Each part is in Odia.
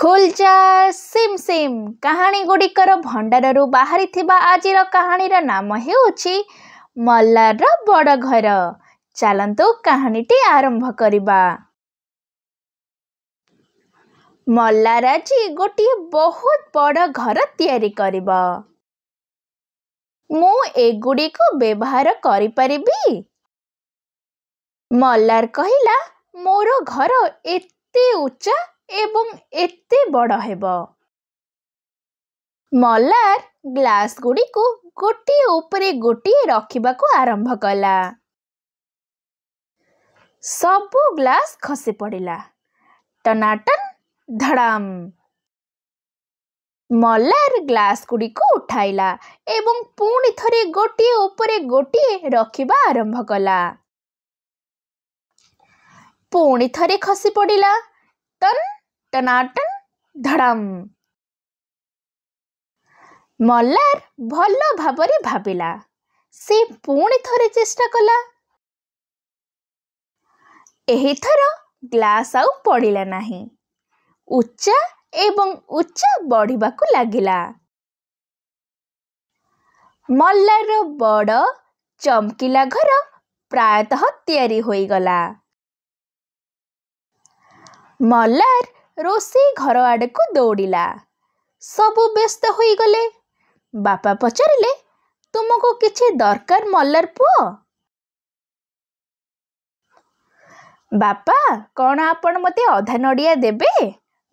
ଖୁଲଚା ସିମ୍ ସିମ୍ କାହାଣୀ ଗୁଡ଼ିକର ଭଣ୍ଡାରରୁ ବାହାରିଥିବା ଆଜିର କାହାଣୀର ନାମ ହେଉଛି ମଲ୍ଲାରର ବଡ଼ ଘର ଚାଲନ୍ତୁ କାହାଣୀଟି ଆରମ୍ଭ କରିବା ଆଜି ଗୋଟିଏ ବହୁତ ବଡ଼ ଘର ତିଆରି କରିବ ମୁଁ ଏଗୁଡ଼ିକୁ ବ୍ୟବହାର କରିପାରିବି ମଲ୍ଲାର କହିଲା ମୋର ଘର ଏତେ ଉଚ୍ଚା ଏବଂ ଏତେ ବଡ଼ ହେବ ମଲାର ଗ୍ଲାସ୍ଗୁଡ଼ିକୁ ଗୋଟିଏ ଉପରେ ଗୋଟିଏ ରଖିବାକୁ ଆରମ୍ଭ କଲା ସବୁ ଗ୍ଲାସ୍ ଖସି ପଡ଼ିଲା ଟନାଟନ୍ ଧଡ଼ାମ୍ ମଲାର ଗ୍ଲାସ୍ଗୁଡ଼ିକୁ ଉଠାଇଲା ଏବଂ ପୁଣି ଥରେ ଗୋଟିଏ ଉପରେ ଗୋଟିଏ ରଖିବା ଆରମ୍ଭ କଲା ପୁଣି ଥରେ ଖସି ପଡ଼ିଲା ଟନ୍ ଟନାଟନ ଧଡ଼ମ୍ ମଲାର ଭଲ ଭାବରେ ଭାବିଲା ସେ ପୁଣି ଥରେ ଚେଷ୍ଟା କଲା ଏହିଥର ଗ୍ଲାସ୍ ଆଉ ପଡ଼ିଲା ନାହିଁ ଉଚ୍ଚା ଏବଂ ଉଚ୍ଚା ବଢ଼ିବାକୁ ଲାଗିଲା ମଲାରର ବଡ଼ ଚମକିଲା ଘର ପ୍ରାୟତଃ ତିଆରି ହୋଇଗଲା ମଲାର ରୋଷେଇ ଘର ଆଡ଼କୁ ଦୌଡ଼ିଲା ସବୁ ବ୍ୟସ୍ତ ହୋଇଗଲେ ବାପା ପଚାରିଲେ ତୁମକୁ କିଛି ଦରକାର ମଲ୍ଲାର ପୁଅ ବାପା କ'ଣ ଆପଣ ମୋତେ ଅଧା ନଡ଼ିଆ ଦେବେ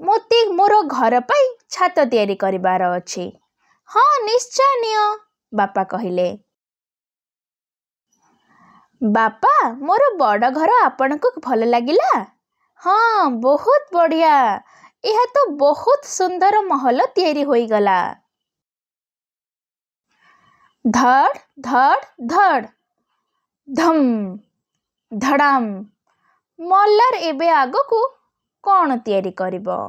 ମୋତେ ମୋର ଘର ପାଇଁ ଛାତ ତିଆରି କରିବାର ଅଛି ହଁ ନିଶ୍ଚୟ ନିଅ ବାପା କହିଲେ ବାପା ମୋର ବଡ଼ ଘର ଆପଣଙ୍କୁ ଭଲ ଲାଗିଲା ହଁ ବହୁତ ବଢ଼ିଆ ଏହା ତ ବହୁତ ସୁନ୍ଦର ମହଲ ତିଆରି ହୋଇଗଲା ଧଡ଼ ଧଡ଼ ଧଡ଼ ଧମ୍ ଧଡ଼ାମ୍ ମଲ୍ଲାର ଏବେ ଆଗକୁ କ'ଣ ତିଆରି କରିବ